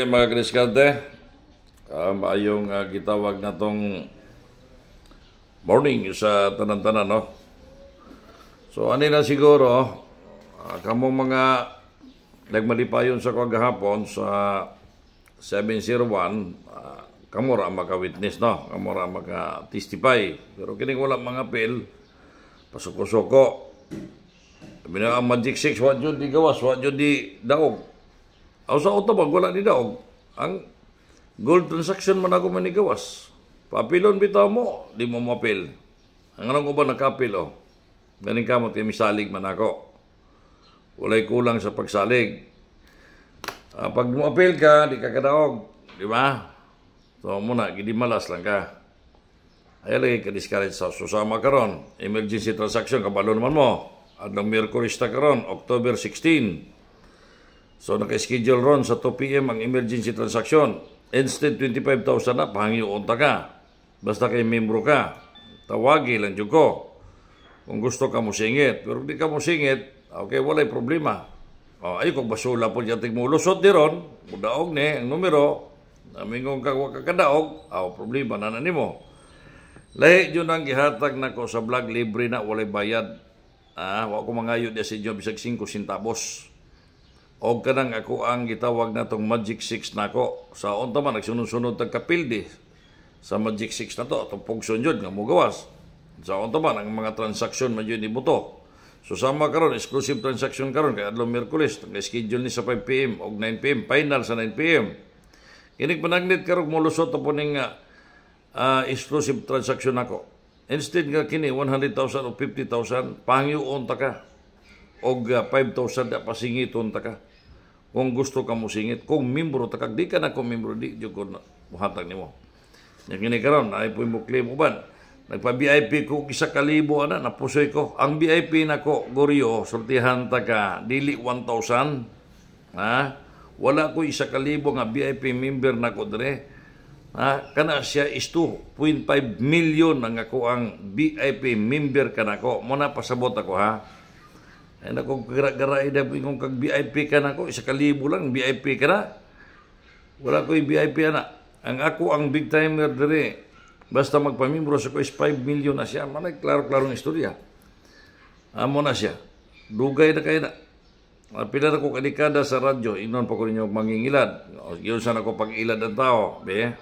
Okay, mga Kriskante, um, ayong uh, gitawag na tong morning sa tanan-tanan, no? So, ani na siguro, uh, kamong mga nagmalipayon sa kagahapon sa 701, uh, ah, kamura maka-witness, no? Kamura maka-testify. Pero kining wala mga apel, pasuko-suko. Sabi na, ang Magic 6, what yun di gawas, what di daog. Aw sa utobag, wala ni daog. Ang gold transaction man ako manigawas. Papilon bitaw mo, di mo mapil. Ang anong ko ba nakapil, o? Oh. Ganing kamot, kaya misalig man ako. Walay kulang sa pagsalig. Uh, pag mapil ka, di ka kadaog. Di ba? So, muna, gidi malas lang ka. Ay lagi ka discourage sa susama karon. Emergency transaction kabalo naman mo. Adlong Mercury ta karon, October 16. So naka-schedule ron sa 2 p.m. ang emergency transaction. Instead 25,000 na pangiyuunta ka. Basta kay membro ka. Tawagi lang jud ko. Kung gusto ka mo singit, pero di ka mo singit, okay, walay problema. Oh, ay kung basula po niya tigmulusot di ron, mudaog ni ang numero, namin kong kakadaog, aw oh, problema na na nimo. Lahi yun ang gihatag na ko sa vlog, libre na, walay bayad. Ah, wako mangayo niya sa inyo, bisag 5 sintabos og kanang ako ang gitawag natong Magic 6 nako. Sa unta man nagsunod-sunod ang kapildi sa Magic 6 na to tupog sunjod nga mugawas. Sa unta man ang mga transaksyon man yun ibuto. So sama karon exclusive transaction karon kay adlaw Miyerkules ang schedule ni sa 5 PM og 9 PM final sa 9 PM. Kini Inig panaglit karog molusot po ning uh, exclusive transaction nako. Instead nga kini 100,000 o 50,000 pangyoon ta ka og uh, ah, 5,000 da pasingiton ta ka kung gusto ka mo singit kung membro takag di ka na kung membro di jud ko muhatag nimo nya kini karon ay puy mo claim ko uban nagpa VIP ko isa ka ana napusoy ko ang VIP nako goryo sultihan ta ka dili 1000 ha wala ko isa ka nga VIP member nako dre ha kana siya is 2.5 million ang ako ang VIP member kanako mo na pasabot ako ha ay nako, gara-gara ida po kung kag VIP ka na ko, isa kalibo lang, VIP ka na. Wala ko VIP ana. Ang ako ang big timer dire. Basta magpamimbro sa ko is 5 million na siya. Manay, klaro-klaro ng istorya. Amo na siya. Dugay na kay na. Pila na ko kadikada sa radyo, inon pa ko ninyo mangingilad. Yun saan ako pag-ilad ang tao. Be?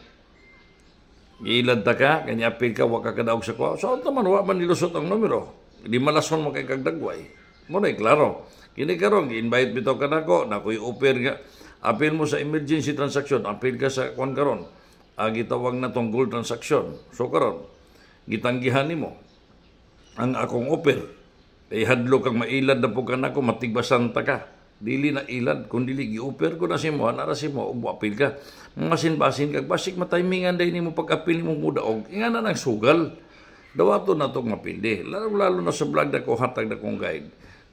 Ilad ta ka, kanya apil ka, waka ka daog sa ko. So, naman, ano wak man nilusot ang numero. Di malason mo kay kagdagway. Mo na eh, klaro. Kini karon gi-invite bitaw kanako na koy upir nga apil mo sa emergency transaction, apil ka sa kwan karon. Ah, gitawag na tong gold transaction. So karon gitanggihan nimo ang akong upir. Kay eh, hadlo kang mailad na po kanako matigbasan ta ka. Dili na ilad kun dili gi giuper ko na simo ana ra simo og apil ka. Masin-basin kag basik matimingan day nimo pag-apil nimo muda og ingana nang sugal. Dawato na itong mapindi. Lalo-lalo na sa vlog na ko, hatag na kong guide.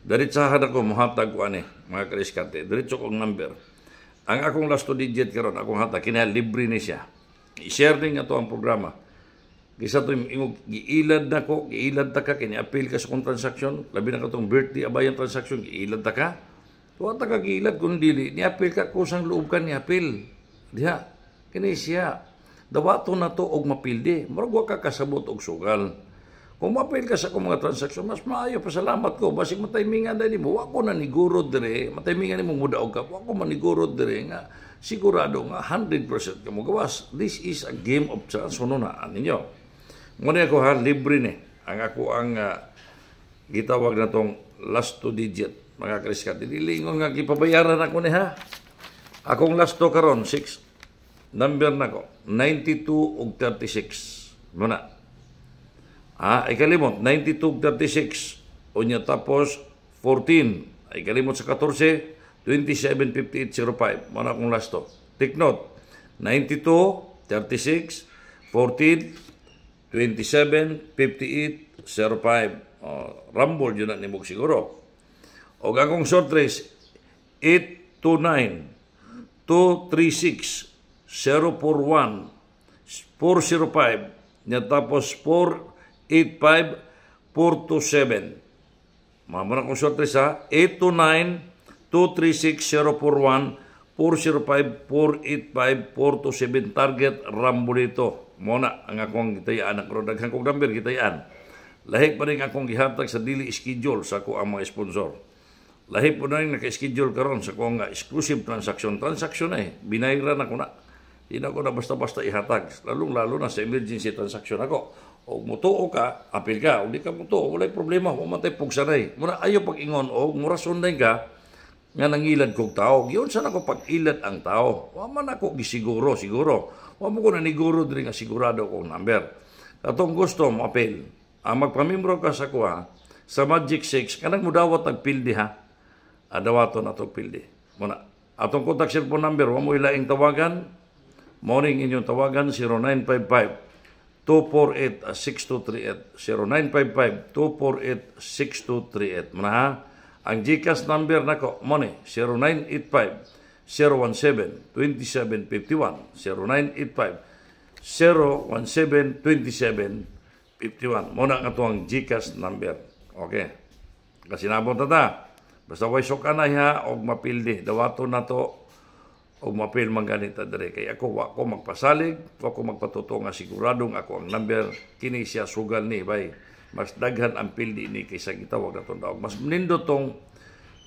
Diretsahan ako, muhatag ko ane, mga kaliskate. Diretso kong number. Ang akong last two digit karon akong hatag, kinaya libre ni siya. I-share din nga to ang programa. Kisa to, imog, giilad na ko, giilad ta ka, kini-appeal ka sa kong transaksyon, labi na ka tong birthday abayan transaksyon, giilad ta ka. Tuwa ta ka giilad, kung dili, ni-appeal ka, kusang loob ka ni-appeal. Diha, kini siya. Dawato na to og mapildi, maragwa ka kasabot og sugal. Kung mapil ka sa akong mga transaksyon, mas maayo, pasalamat ko. Basig mataymingan na mo, wa ko na niguro dire, mataymingan ni mo muda mudaog ka, wako maniguro dire nga, sigurado nga 100% ka mo gawas. This is a game of chance, ano na, ah, ninyo. Muna ako ha, libre ni. Ang ako ang uh, gitawag na tong last two digit, mga kriskat. Dililingon nga, kipabayaran ako ni ha. Akong last to karon 6. Number na ko, 92 og 36. Muna. Ha? Ikalimot, 92.36. O niya tapos, 14. Ikalimot sa 14, 27.58.05. Muna akong last to. Take note, 92, 36, 14, 27, 58, 05. Oh, rumble yun na ni siguro. O gagong short race, 8, 2, 9, 2, 3, 6, 0, 4, 1, 4, 0, niya tapos 4, 89427. Mga muna consultres ha, 829-236-041 405-485-427 Target Rambolito. Muna ang akong gitayaan. Ang daghan kong number gitayaan. Lahi pa rin akong gihatag sa dili schedule sa ko ang mga sponsor. Lahi po na rin naka-schedule karon sa kong exclusive transaction. Transaction eh. Binayra na ko na. Hindi na ko na basta-basta ihatag. Lalong-lalo na sa emergency transaction ako o mutuo ka, apil ka, o di ka mutuo, walay problema, humatay pugsanay. Muna ayo pag ingon o murason na ka, nga nangilad kog tao. Giyon sa nako pag-ilad ang tao. Wa man ako gisiguro, siguro. Wa mo ko na niguro diri nga sigurado kong number. Atong gusto mo apil. Ang ah, magpamimbro ka sa kuha, sa Magic 6, kanang mo dawat nagpildi ha. Adawato ah, na itong pildi. Muna, atong contact cellphone number, wa mo ilaing tawagan. Morning inyong tawagan, 0955 248-6238 0955-248-6238 Manaha ang GCash number nako money 0985 017 2751 0985 017 2751 Muna nga ang GCash number Okay Kasi nabong tata Basta way sokanay ha og mapildi dawato na to o mapil man ganita dere kay ako wa ko magpasalig wa ko magpatuto nga siguradong ako ang number kini siya sugal ni bay mas daghan ang pildi ni kaysa gitawag aton daog mas nindot tong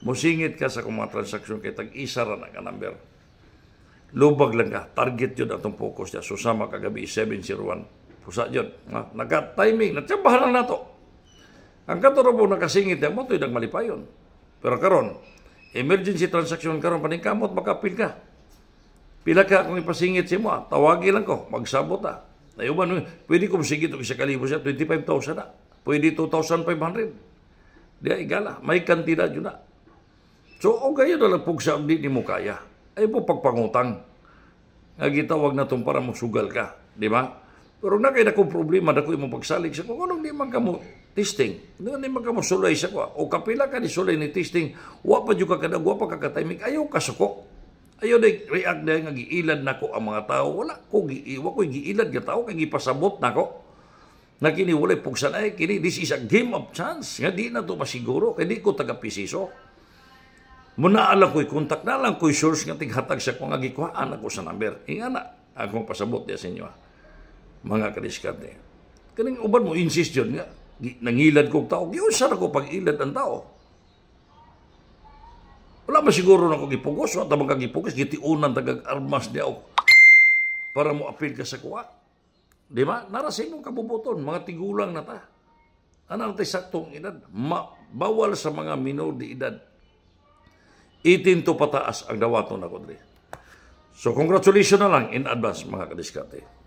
musingit ka sa mga transaksyon kay tag isa ra na ka number lubag lang ka target yun atong focus niya susama kagabi 701 pusa yun na, naka timing natsabahan lang nato ang mo nakasingit mo to'y nagmalipayon pero karon emergency transaction karon paningkamot makapil ka Pila ka akong ipasingit si mo, tawagi lang ko, magsabot ah. Nayuman, pwede ko sige ito sa kalibo siya, 25,000 na. Ah. Pwede 2,500. Di igala, may kantidad yun na. Ah. So, o kayo na lang sa di ni mo kaya. Ay po pagpangutang. Nga kita, wag na itong para magsugal ka. Di ba? Pero na kayo na kong problema, na ko yung pagsalik sa kung anong di man ka mo testing. Anong di man ka mo sulay sa ko. Ah. O kapila ka ni sulay ni testing, wa pa dyan ka ka na, wa ka katimik, ayaw ka Ayo di, react na nga giilad nako ang mga tao. Wala ko giiwa ko, giilad ka tao, kay gipasabot nako. ko. Na kini walay pugsan ay, kini, this is a game of chance. Nga di na to masiguro, kaya di ko taga-pisiso. Muna ala ko'y kontak na lang ko'y source nga tighatag sa kung agikuhaan ako sa number. Inga na, akong pasabot niya sa inyo. Mga ah. Mga kadiskarte. Kaning uban mo, insist yun nga, nangilad kong tao, giusar ko pag-ilad ang tao. Wala ba siguro na kong ipugos? Wala ba kang ipugos? Gitiunan tagag armas niya ako para mo apil ka sa kuwa. Di ba? Narasin mong kabubuton, mga tigulang na ta. Anang tayo saktong edad? Ma, bawal sa mga minor di edad. Itinto pataas ang dawaton na dre. So congratulations na lang in advance mga kadiskarte.